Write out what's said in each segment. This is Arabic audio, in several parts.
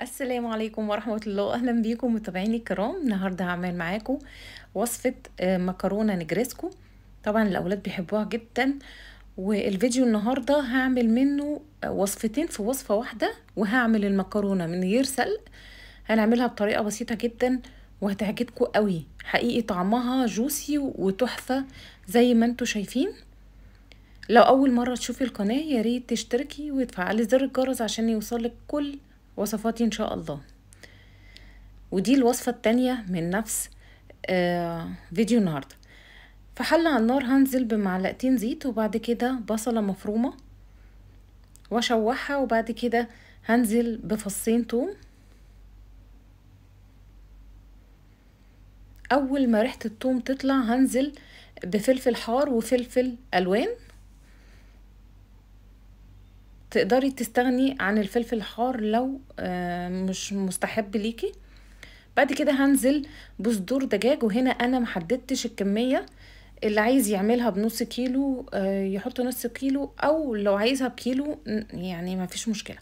السلام عليكم ورحمة الله أهلا بيكم متابعيني الكرام النهاردة هعمل معاكم وصفة آه، مكرونة نجرسكو طبعا الأولاد بيحبوها جدا والفيديو النهاردة هعمل منه آه، وصفتين في وصفة واحدة وهعمل المكرونة من غير سلق هنعملها بطريقة بسيطة جدا وهتعجبكم قوي حقيقي طعمها جوسي وتحفة زي ما انتوا شايفين لو أول مرة تشوفي القناة ياريت تشتركي وتفعلي زر الجرس عشان يوصلك كل وصفاتي إن شاء الله ودي الوصفة التانية من نفس آه، فيديو النهاردة في حلة على النار هنزل بمعلقتين زيت وبعد كده بصلة مفرومة واشوحها وبعد كده هنزل بفصين توم اول ما ريحة التوم تطلع هنزل بفلفل حار وفلفل الوان تقدري تستغني عن الفلفل الحار لو آه، مش مستحب ليكي بعد كده هنزل بصدور دجاج وهنا انا محددتش الكميه اللي عايز يعملها بنص كيلو آه، يحط نص كيلو او لو عايزها بكيلو يعني ما فيش مشكله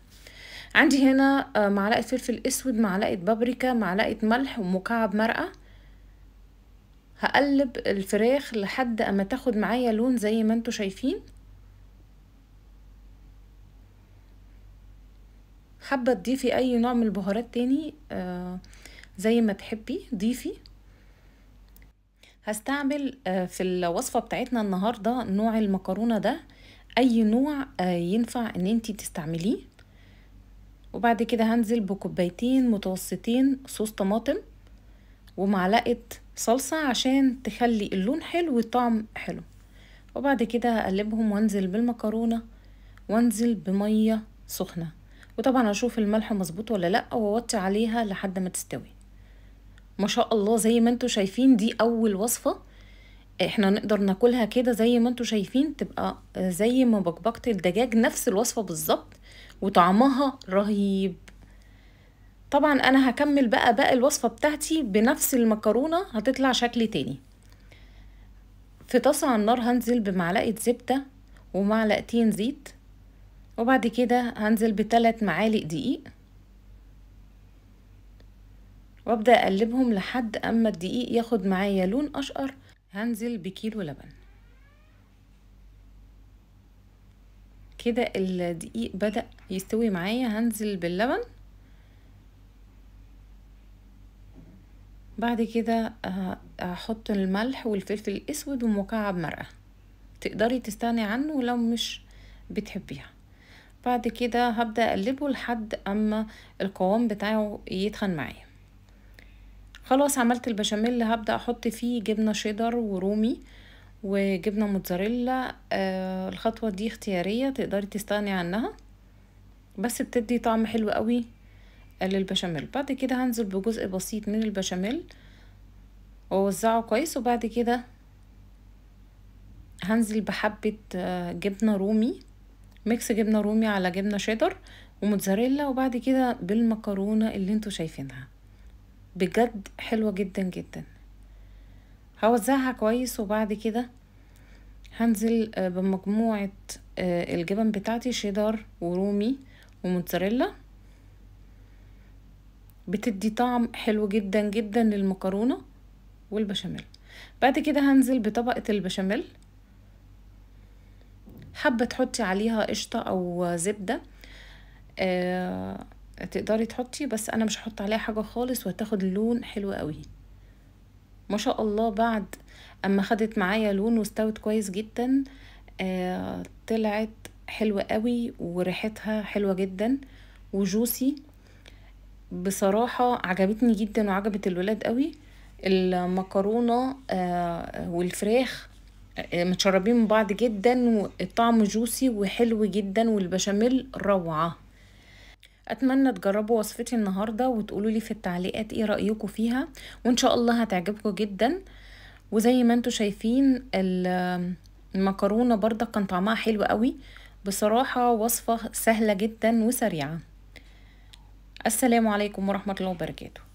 عندي هنا آه، معلقه فلفل اسود معلقه بابريكا معلقه ملح ومكعب مرقه هقلب الفراخ لحد اما تاخد معايا لون زي ما انتوا شايفين حابة تضيفي أي نوع من البهارات تاني آه، زي ما تحبي ضيفي هستعمل آه، في الوصفة بتاعتنا النهاردة نوع المكرونة ده أي نوع آه، ينفع أن انتي تستعمليه وبعد كده هنزل بكوبايتين متوسطين صوص طماطم ومعلقة صلصة عشان تخلي اللون حلو والطعم حلو وبعد كده هقلبهم وانزل بالمكرونة وانزل بمية سخنة وطبعا اشوف الملح مظبوط ولا لا واوطي عليها لحد ما تستوي ما شاء الله زي ما انتوا شايفين دي اول وصفه احنا نقدر ناكلها كده زي ما انتوا شايفين تبقى زي ما بكبكت الدجاج نفس الوصفه بالظبط وطعمها رهيب طبعا انا هكمل بقى باقي الوصفه بتاعتي بنفس المكرونه هتطلع شكل تاني في طاسه على النار هنزل بمعلقه زبده ومعلقتين زيت وبعد كده هنزل بثلاث معالق دقيق وابدا اقلبهم لحد اما الدقيق ياخد معايا لون اشقر هنزل بكيلو لبن كده الدقيق بدا يستوي معايا هنزل باللبن بعد كده آه، هحط الملح والفلفل الاسود ومكعب مرقه تقدري تستغني عنه لو مش بتحبيها بعد كده هبدأ أقلبه لحد أما القوام بتاعه يتخن معايا خلاص عملت البشاميل هبدأ أحط فيه جبنة شيدر ورومي وجبنة موتزاريلا آه الخطوة دي اختيارية تقدري تستغني عنها بس بتدي طعم حلو قوي للبشاميل بعد كده هنزل بجزء بسيط من البشاميل ووزعه كويس وبعد كده هنزل بحبة آه، جبنة رومي ميكس جبنه رومي على جبنه شيدر وموتزاريلا وبعد كده بالمكرونه اللي انتوا شايفينها بجد حلوه جدا جدا هوزعها كويس وبعد كده هنزل آه، بمجموعه آه، الجبن بتاعتي شيدر ورومي وموتزاريلا بتدي طعم حلو جدا جدا للمكرونه والبشاميل بعد كده هنزل بطبقه البشاميل حابة تحطي عليها قشطة أو زبدة آه تقدري تحطي بس أنا مش هحط عليها حاجة خالص وهتاخد لون حلو قوي ما شاء الله بعد أما خدت معايا لون واستوت كويس جدا آه طلعت حلوة قوي وريحتها حلوة جدا وجوسي بصراحة عجبتني جدا وعجبت الولاد قوي المكرونة آه والفراخ آه، متشربين من بعض جدا والطعم جوسي وحلو جدا والبشاميل روعة اتمنى تجربوا وصفتي النهاردة وتقولوا لي في التعليقات ايه رأيكم فيها وان شاء الله هتعجبكم جدا وزي ما انتم شايفين المكرونة برضه كان طعمها حلو قوي بصراحة وصفة سهلة جدا وسريعة السلام عليكم ورحمة الله وبركاته